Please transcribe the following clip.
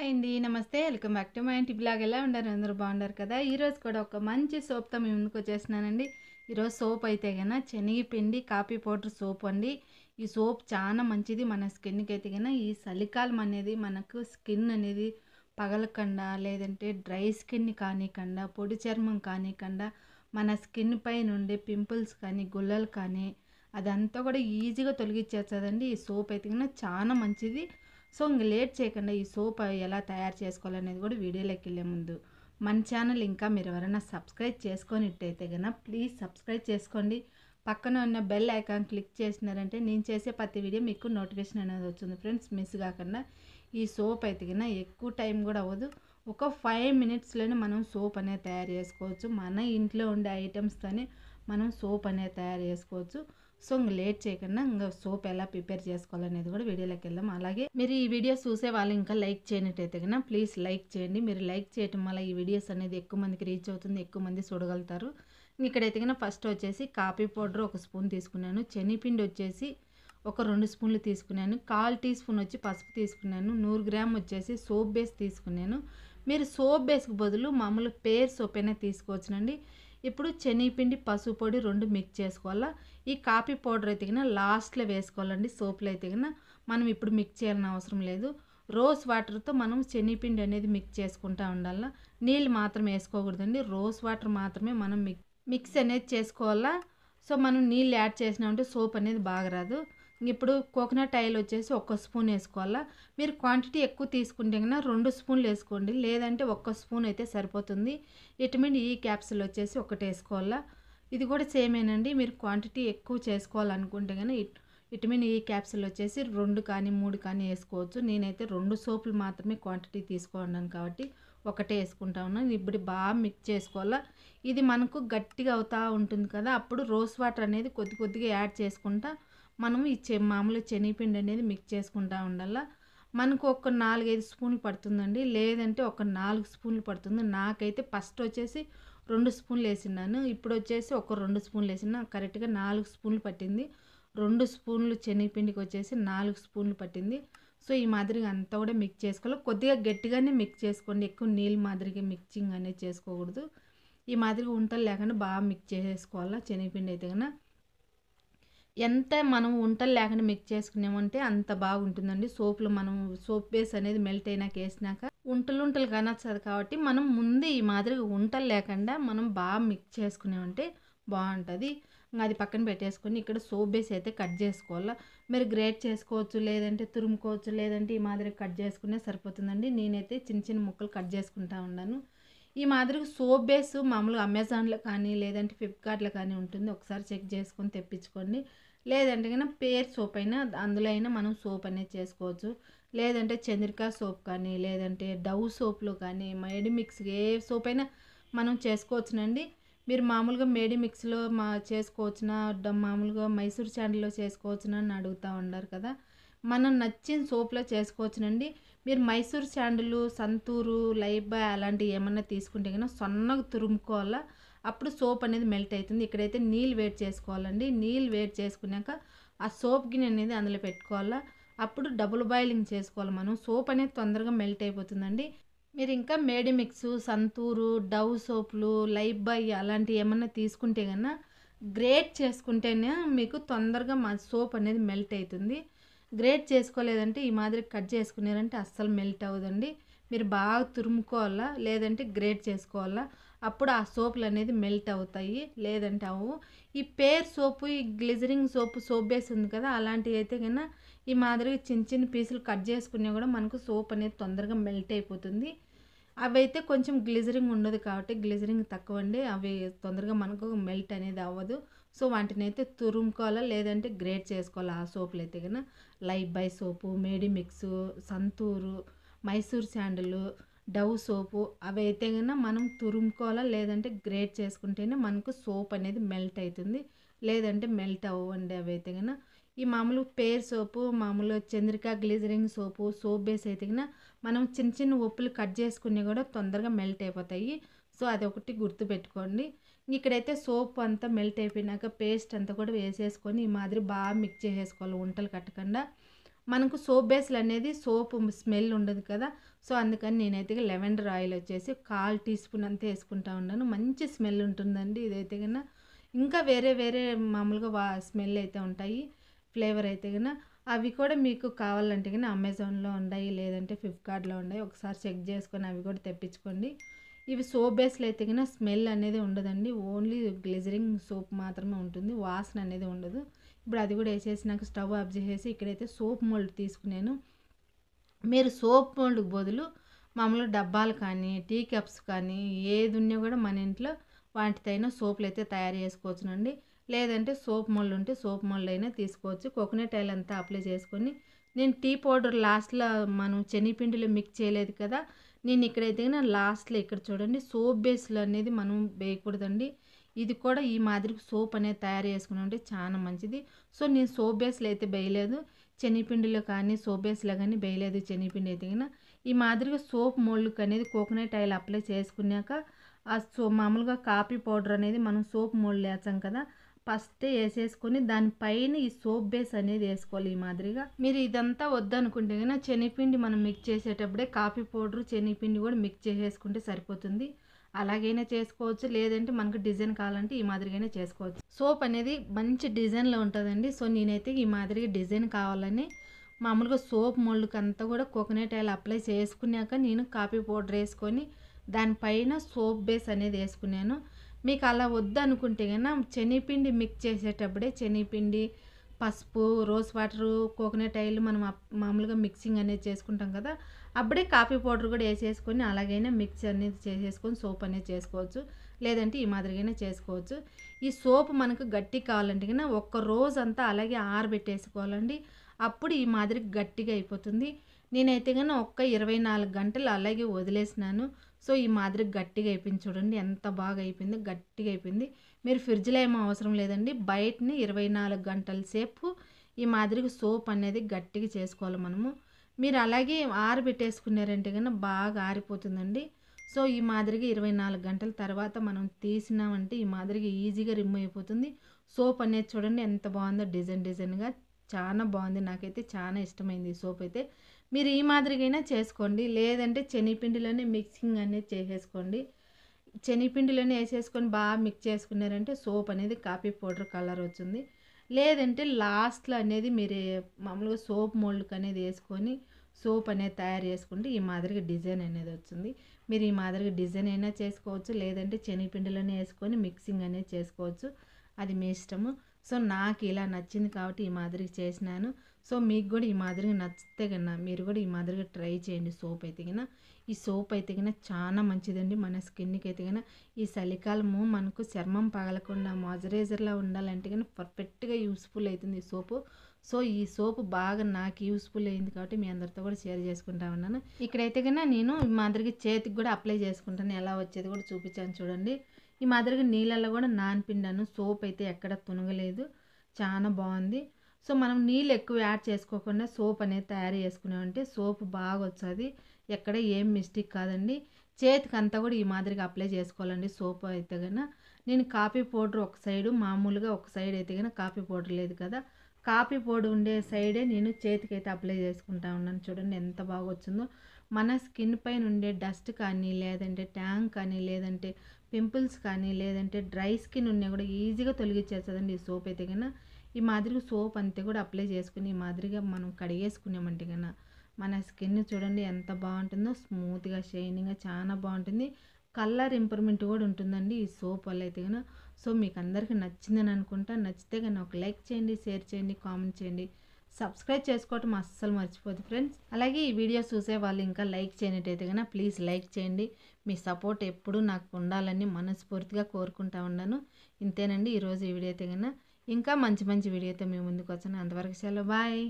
hi అండి నమస్తే welcome back to మా ఇంటి బ్లాగ్ ఎలా ఉండారు అందరూ బాగున్నారు కదా ఈరోజు కూడా ఒక మంచి సోప్తో మేము ఎందుకు వచ్చేసినానండి ఈరోజు సోప్ అయితే కన్నా పిండి కాఫీ పౌడర్ సోప్ అండి ఈ సోప్ చాలా మంచిది మన స్కిన్కి అయితే కన్నా ఈ చలికాలం అనేది మనకు స్కిన్ అనేది పగలకుండా లేదంటే డ్రై స్కిన్ కానికుండా పొడి చర్మం కానివ్వకుండా మన స్కిన్ పైన ఉండే పింపుల్స్ కానీ గుల్లలు కానీ అదంతా కూడా ఈజీగా తొలగించేస్తుందండి ఈ సోప్ అయితే కన్నా చాలా మంచిది సో ఇంక లేట్ చేయకుండా ఈ సోప్ ఎలా తయారు చేసుకోవాలనేది కూడా వీడియోలోకి వెళ్ళే ముందు మన ఛానల్ ఇంకా మీరు ఎవరైనా సబ్స్క్రైబ్ చేసుకొనిట్టయితే కనుక ప్లీజ్ సబ్స్క్రైబ్ చేసుకోండి పక్కన ఉన్న బెల్ ఐకాన్ క్లిక్ చేసినారంటే నేను చేసే ప్రతి వీడియో మీకు నోటిఫికేషన్ అనేది వచ్చింది ఫ్రెండ్స్ మిస్ కాకుండా ఈ సోప్ అయితే కన్నా ఎక్కువ టైం కూడా అవ్వదు ఒక ఫైవ్ మినిట్స్లోనే మనం సోప్ అనేది తయారు చేసుకోవచ్చు మన ఇంట్లో ఉండే ఐటమ్స్తోనే మనం సోప్ అనేది తయారు చేసుకోవచ్చు సో ఇంక లేట్ చేయకుండా ఇంకా సోప్ ఎలా ప్రిపేర్ చేసుకోవాలనేది కూడా వీడియోలోకి వెళ్దాం అలాగే మీరు ఈ వీడియోస్ చూసే వాళ్ళు ఇంకా లైక్ చేయనట్టయితే కన్నా ప్లీజ్ లైక్ చేయండి మీరు లైక్ చేయటం వల్ల ఈ వీడియోస్ అనేది ఎక్కువ మందికి రీచ్ అవుతుంది ఎక్కువ మంది చూడగలుగుతారు ఇక్కడైతే కన్నా ఫస్ట్ వచ్చేసి కాఫీ పౌడర్ ఒక స్పూన్ తీసుకున్నాను శనిపిండి వచ్చేసి ఒక రెండు స్పూన్లు తీసుకున్నాను కాల్ టీ స్పూన్ వచ్చి పసుపు తీసుకున్నాను నూరు గ్రామ్ వచ్చేసి సోప్ బేస్ తీసుకున్నాను మీరు సోప్ బేస్కి బదులు మామూలు పేర్ సోప్ అయినా తీసుకోవచ్చునండి ఇప్పుడు శనగపిండి పసుపు పొడి రెండు మిక్స్ చేసుకోవాలా ఈ కాఫీ పౌడర్ అయితే కన్నా లాస్ట్లో వేసుకోవాలండి సోపులు అయితే కన్నా మనం ఇప్పుడు మిక్స్ చేయాలని అవసరం లేదు రోజ్ వాటర్తో మనం శనగపిండి అనేది మిక్స్ చేసుకుంటూ ఉండాలా నీళ్ళు మాత్రం వేసుకోకూడదండి రోజ్ వాటర్ మాత్రమే మనం మిక్స్ అనేది చేసుకోవాలా సో మనం నీళ్ళు యాడ్ చేసినామంటే సోప్ అనేది బాగా రాదు ఇప్పుడు కోకోనట్ ఆయిల్ వచ్చేసి ఒక్క స్పూన్ వేసుకోవాలా మీరు క్వాంటిటీ ఎక్కువ తీసుకుంటే కన్నా రెండు స్పూన్లు వేసుకోండి లేదంటే ఒక్క స్పూన్ అయితే సరిపోతుంది విటమిన్ ఈ క్యాప్సిల్ వచ్చేసి ఒకటి వేసుకోవాలా ఇది కూడా సేమేనండి మీరు క్వాంటిటీ ఎక్కువ చేసుకోవాలనుకుంటే కన్నా విటమిన్ ఈ క్యాప్సిల్ వచ్చేసి రెండు కానీ మూడు కానీ వేసుకోవచ్చు నేనైతే రెండు సోపులు మాత్రమే క్వాంటిటీ తీసుకున్నాను కాబట్టి ఒకటే వేసుకుంటా ఉన్నాను ఇప్పుడు బాగా మిక్స్ చేసుకోవాలా ఇది మనకు గట్టిగా అవుతూ ఉంటుంది కదా అప్పుడు రోస్ వాటర్ అనేది కొద్ది కొద్దిగా యాడ్ చేసుకుంటా మనం ఇచ్చే మామూలు శనగపిండి అనేది మిక్స్ చేసుకుంటా ఉండాలా మనకు ఒక నాలుగైదు స్పూన్లు పడుతుందండి లేదంటే ఒక నాలుగు స్పూన్లు పడుతుంది నాకైతే ఫస్ట్ వచ్చేసి రెండు స్పూన్లు వేసినాను ఇప్పుడు వచ్చేసి ఒక రెండు స్పూన్లు వేసిన కరెక్ట్గా నాలుగు స్పూన్లు పట్టింది రెండు స్పూన్లు శనగపిండికి వచ్చేసి నాలుగు స్పూన్లు పట్టింది సో ఈ మాదిరిగా అంతా కూడా మిక్స్ చేసుకోవాలి కొద్దిగా గట్టిగానే మిక్స్ చేసుకోండి ఎక్కువ నీళ్ళు మాదిరిగా మిక్సింగ్ అనేది చేసుకోకూడదు ఈ మాదిరిగా ఉంటలు లేకుండా బాగా మిక్స్ చేసుకోవాలా శనగపిండి అయితే కన్నా ఎంత మనం వంటలు లేకుండా మిక్స్ చేసుకున్నామంటే అంత బాగుంటుందండి సోపులు మనం సోప్ బేస్ అనేది మెల్ట్ అయినాక వేసినాక ఉంటలు ఉంటలు కానొస్తుంది కాబట్టి మనం ముందే ఈ మాదిరిగా వంటలు లేకుండా మనం బాగా మిక్స్ చేసుకునేమంటే బాగుంటుంది అది పక్కన పెట్టేసుకొని ఇక్కడ సోప్ బేస్ అయితే కట్ చేసుకోవాలా మీరు గ్రేట్ చేసుకోవచ్చు లేదంటే తురుముకోవచ్చు లేదంటే ఈ మాదిరి కట్ చేసుకునే సరిపోతుందండి నేనైతే చిన్న చిన్న ముక్కలు కట్ చేసుకుంటా ఉన్నాను ఈ మాదిరిగా సోప్ బేస్ మామూలుగా అమెజాన్లో కానీ లేదంటే ఫ్లిప్కార్ట్లో కానీ ఉంటుంది ఒకసారి చెక్ చేసుకొని తెప్పించుకోండి లేదంటే కానీ పేర్ సోప్ అయినా అందులో అయినా మనం సోప్ అనేది చేసుకోవచ్చు లేదంటే చంద్రికా సోప్ కానీ లేదంటే డవ్ సోప్లో కానీ మేడి మిక్స్ ఏ సోప్ అయినా మనం చేసుకోవచ్చునండి మీరు మామూలుగా మేడి మిక్స్లో మా చేసుకోవచ్చున మామూలుగా మైసూర్ చాండల్లో చేసుకోవచ్చునని అని అడుగుతూ ఉన్నారు కదా మనం నచ్చిన సోప్లో చేసుకోవచ్చునండి మీరు మైసూర్ శాండలు సంతూరు లైబా అలాంటివి ఏమన్నా తీసుకుంటే కనుక సొన్నగా తురుముకోవాలా అప్పుడు సోప్ అనేది మెల్ట్ అవుతుంది ఇక్కడైతే నీళ్ళు వేడి చేసుకోవాలండి నీళ్ళు వేడి చేసుకున్నాక ఆ సోప్ గిన్నె అనేది అందులో పెట్టుకోవాలా అప్పుడు డబుల్ బాయిలింగ్ చేసుకోవాలి మనం సోప్ అనేది తొందరగా మెల్ట్ అయిపోతుందండి మీరు ఇంకా మేడిమిక్స్ సంతూరు డవ్ సోపులు లైఫ్ బై అలాంటివి ఏమన్నా తీసుకుంటే కన్నా గ్రేట్ చేసుకుంటేనే మీకు తొందరగా మా సోప్ అనేది మెల్ట్ అవుతుంది గ్రేట్ చేసుకోలేదంటే ఈ మాదిరి కట్ చేసుకున్నారంటే అస్సలు మెల్ట్ అవ్వదండి మీరు బాగా తురుముకోవాలా లేదంటే గ్రేట్ చేసుకోవాలా అప్పుడు ఆ సోపులు అనేది మెల్ట్ అవుతాయి లేదంటే అవు ఈ పేర్ సోపు ఈ గ్లిజరింగ్ సోపు సోప్ వేసి ఉంది కదా అలాంటివి అయితే కన్నా ఈ మాదిరిగా చిన్న చిన్న పీసులు కట్ చేసుకునే కూడా మనకు సోప్ అనేది తొందరగా మెల్ట్ అయిపోతుంది అవి అయితే కొంచెం గ్లిజరింగ్ ఉండదు కాబట్టి గ్లిజరింగ్ తక్కువ అండి అవి తొందరగా మనకు మెల్ట్ అనేది అవ్వదు సో వాటిని అయితే తురుముకోవాలా లేదంటే గ్రేట్ చేసుకోవాలా ఆ సోపులు అయితే కన్నా Lifebuoy soap Medimix Santoor Mysore sandal Dove soap అవి అయితే కన్నా మనం తురుముకోవాలా లేదంటే గ్రేట్ చేసుకుంటేనే మనకు సోప్ అనేది మెల్ట్ అవుతుంది లేదంటే మెల్ట్ అవ్వండి అవి అయితే కన్నా ఈ మామూలు పేర్ సోపు మామూలు Chandrika glycerine soap soap base అయితే కన్నా మనం చిన్న చిన్న ఉప్పులు కట్ చేసుకుని కూడా తొందరగా మెల్ట్ అయిపోతాయి సో అది ఒకటి గుర్తుపెట్టుకోండి ఇక్కడైతే సోప్ అంతా మెల్ట్ అయిపోయినాక పేస్ట్ అంతా కూడా వేసేసుకొని ఈ మాదిరి బాగా మిక్స్ చేసేసుకోవాలి వంటలు కట్టకుండా మనకు సోప్ బేస్లు అనేది సోప్ స్మెల్ ఉండదు కదా సో అందుకని నేనైతే లెవెండర్ ఆయిల్ వచ్చేసి కాల్ టీ స్పూన్ అంతా వేసుకుంటా ఉన్నాను మంచి స్మెల్ ఉంటుందండి ఇదైతే కన్నా ఇంకా వేరే వేరే మామూలుగా వా స్మెల్ అయితే ఉంటాయి ఫ్లేవర్ అయితే కన్నా అవి కూడా మీకు కావాలంటే కానీ అమెజాన్లో ఉన్నాయి లేదంటే ఫ్లిప్కార్ట్లో ఉన్నాయి ఒకసారి చెక్ చేసుకొని అవి కూడా తెప్పించుకోండి ఇవి సోప్ బేస్లో అయితే కన్నా స్మెల్ అనేది ఉండదండి ఓన్లీ గ్లిజరింగ్ సోప్ మాత్రమే ఉంటుంది వాసన అనేది ఉండదు ఇప్పుడు అది కూడా వేసేసినాక స్టవ్ ఆఫ్ చేసేసి ఇక్కడైతే సోప్ మోల్డ్ తీసుకున్నాను మీరు సోప్ మోల్డ్ బదులు మామూలు డబ్బాలు కానీ టీ కప్స్ కానీ ఏది ఉన్నా కూడా మన ఇంట్లో వాటితో సోపులు అయితే తయారు చేసుకోవచ్చునండి లేదంటే సోప్ మోల్డ్ ఉంటే సోప్ మోల్డ్ అయినా తీసుకోవచ్చు కోకోనట్ ఆయిల్ అంతా అప్లై చేసుకొని నేను టీ పౌడర్ లాస్ట్లో మనం చెనిపిండిలో మిక్స్ చేయలేదు కదా నేను ఇక్కడైతే నా లాస్ట్లో ఇక్కడ చూడండి సోప్ బేస్లు అనేది మనం వేయకూడదండి ఇది కూడా ఈ మాదిరికి సోప్ అనేది తయారు చేసుకుని ఉంటే చాలా మంచిది సో నేను సోప్ బేస్లు అయితే వేయలేదు చెనిపిండిలో కానీ సోప్ బేస్లో కానీ వేయలేదు చెనిపిండి అయితే ఈ మాదిరిగా సోప్ మోల్డ్కి అనేది కోకోనట్ ఆయిల్ అప్లై చేసుకున్నాక ఆ సో మామూలుగా కాఫీ పౌడర్ అనేది మనం సోప్ మోల్డ్ వేసాం కదా ఫస్ట్ వేసేసుకొని దానిపైన ఈ సోప్ బేస్ అనేది వేసుకోవాలి ఈ మాదిరిగా మీరు ఇదంతా వద్దనుకుంటే కనుక శనిపిండి మనం మిక్స్ చేసేటప్పుడే కాఫీ పౌడర్ శనిపిండి కూడా మిక్స్ చేసేసుకుంటే సరిపోతుంది అలాగైనా చేసుకోవచ్చు లేదంటే మనకు డిజైన్ కావాలంటే ఈ మాదిరిగానే చేసుకోవచ్చు సోప్ అనేది మంచి డిజైన్లో ఉంటుందండి సో నేనైతే ఈ మాదిరిగా డిజైన్ కావాలని మామూలుగా సోప్ మొళ్ళకి అంతా కూడా కోకోనట్ ఆయిల్ అప్లై చేసుకున్నాక నేను కాఫీ పౌడర్ వేసుకొని దానిపైన సోప్ బేస్ అనేది వేసుకున్నాను మీకు అలా వద్దనుకుంటే కన్నా శనగపిండి మిక్స్ చేసేటప్పుడే శనగపిండి పసుపు రోజ్ వాటరు కోకోనట్ ఆయిల్ మనం మామూలుగా మిక్సింగ్ అనేది చేసుకుంటాం కదా అప్పుడే కాఫీ పౌడర్ కూడా వేసేసుకొని అలాగైనా మిక్స్ అనేది చేసేసుకొని సోప్ అనేది చేసుకోవచ్చు లేదంటే ఈ మాదిరిగానే చేసుకోవచ్చు ఈ సోప్ మనకు గట్టి కావాలంటే కన్నా ఒక్క రోజంతా అలాగే ఆరబెట్టేసుకోవాలండి అప్పుడు ఈ మాదిరి గట్టిగా అయిపోతుంది నేనైతే కానీ ఒక్క ఇరవై నాలుగు గంటలు అలాగే వదిలేసినాను సో ఈ మాదిరి గట్టిగా అయిపోయింది చూడండి ఎంత బాగా అయిపోయింది గట్టిగా అయిపోయింది మీరు ఫ్రిడ్జ్లో ఏమో అవసరం లేదండి బయటని ఇరవై నాలుగు గంటల సేపు ఈ మాదిరికి సోప్ అనేది గట్టిగా చేసుకోవాలి మనము మీరు అలాగే ఆరబెట్టేసుకున్నారంటే కానీ బాగా ఆరిపోతుందండి సో ఈ మాదిరిగా ఇరవై నాలుగు గంటల తర్వాత మనం తీసినామంటే ఈ మాదిరిగా ఈజీగా రిమూవ్ అయిపోతుంది సోప్ అనేది చూడండి ఎంత బాగుందో డిజైన్ డిజైన్గా చాలా బాగుంది నాకైతే చాలా ఇష్టమైంది ఈ సోప్ అయితే మీరు ఈ మాదిరిగైనా చేసుకోండి లేదంటే శనిపిండిలోనే మిక్సింగ్ అనేది చేసేసుకోండి శనిపిండిలోనే వేసేసుకొని బాగా మిక్స్ చేసుకున్నారంటే సోప్ అనేది కాఫీ పౌడర్ కలర్ వచ్చింది లేదంటే లాస్ట్లో అనేది మీరు మామూలుగా సోప్ మోల్డ్కి అనేది వేసుకొని సోప్ అనేది తయారు చేసుకుంటే ఈ మాదిరిగా డిజైన్ అనేది వచ్చింది మీరు ఈ మాదిరిగా డిజైన్ అయినా చేసుకోవచ్చు లేదంటే శనిపిండిలోనే వేసుకొని మిక్సింగ్ అనేది చేసుకోవచ్చు అది మీ ఇష్టము సో నాకు ఇలా నచ్చింది కాబట్టి ఈ మాదిరిగా చేసినాను సో మీకు కూడా ఈ మాదిరిగా నచ్చితే కన్నా మీరు కూడా ఈ మాదిరిగా ట్రై చేయండి సోప్ అయితే కన్నా ఈ సోప్ అయితే కన్నా చాలా మంచిదండి మన స్కిన్కి అయితే కన్నా ఈ చలికాలము మనకు చర్మం పగలకుండా మాయిశ్చరైజర్లా ఉండాలంటే కన్నా పర్ఫెక్ట్గా యూస్ఫుల్ అవుతుంది ఈ సోపు సో ఈ సోపు బాగా నాకు యూస్ఫుల్ అయింది కాబట్టి మీ అందరితో కూడా షేర్ చేసుకుంటా ఉన్నాను ఇక్కడైతే కన్నా నేను ఈ మాదిరిగా చేతికి కూడా అప్లై చేసుకుంటాను ఎలా వచ్చేది కూడా చూపించాను చూడండి ఈ మాదిరిగా నీళ్ళల్లో కూడా నానిపిండాను సోప్ అయితే ఎక్కడ తునగలేదు చాలా బాగుంది సో మనం నీళ్ళు ఎక్కువ యాడ్ చేసుకోకుండా సోప్ అనేది తయారు చేసుకున్నామంటే సోప్ బాగా వచ్చేది ఎక్కడ ఏం మిస్టేక్ కాదండి చేతికి అంతా కూడా ఈ మాదిరిగా అప్లై చేసుకోవాలండి సోప్ అయితే కన్నా నేను కాఫీ పౌడర్ ఒక సైడు మామూలుగా ఒక సైడ్ అయితే కానీ కాఫీ పౌడర్ లేదు కదా కాపీ పొడి ఉండే సైడే నేను చేతికైతే అప్లై చేసుకుంటా ఉన్నాను చూడండి ఎంత బాగా వచ్చిందో మన స్కిన్ పైన ఉండే డస్ట్ కానీ లేదంటే ట్యాంక్ కానీ లేదంటే పింపుల్స్ కానీ లేదంటే డ్రై స్కిన్ ఉన్నా కూడా ఈజీగా తొలగించేస్తుందండి ఈ సోప్ అయితే కన్నా ఈ మాదిరిగా సోప్ అంతే కూడా అప్లై చేసుకుని ఈ మాదిరిగా మనం కడిగేసుకునేమంటే కన్నా మన స్కిన్ చూడండి ఎంత బాగుంటుందో స్మూత్గా షైనింగ్గా చాలా బాగుంటుంది కలర్ ఇంప్రూవ్మెంట్ కూడా ఉంటుందండి ఈ సోప్ వల్ల అయితే కన్నా సో మీకు అందరికీ నచ్చిందని అనుకుంటా నచ్చితే కానీ ఒక లైక్ చేయండి షేర్ చేయండి కామెంట్ చేయండి సబ్స్క్రైబ్ చేసుకోవటం అస్సలు మర్చిపోదు ఫ్రెండ్స్ అలాగే ఈ వీడియో చూసే వాళ్ళు ఇంకా లైక్ చేయనట్టయితే కనుక ప్లీజ్ లైక్ చేయండి మీ సపోర్ట్ ఎప్పుడూ నాకు ఉండాలని మనస్ఫూర్తిగా కోరుకుంటా ఉన్నాను ఇంతేనండి ఈరోజు ఈ వీడియో అయితే కన్నా ఇంకా మంచి మంచి వీడియోతో మేము ముందుకు వచ్చాను అంతవరకు సెలవు బాయ్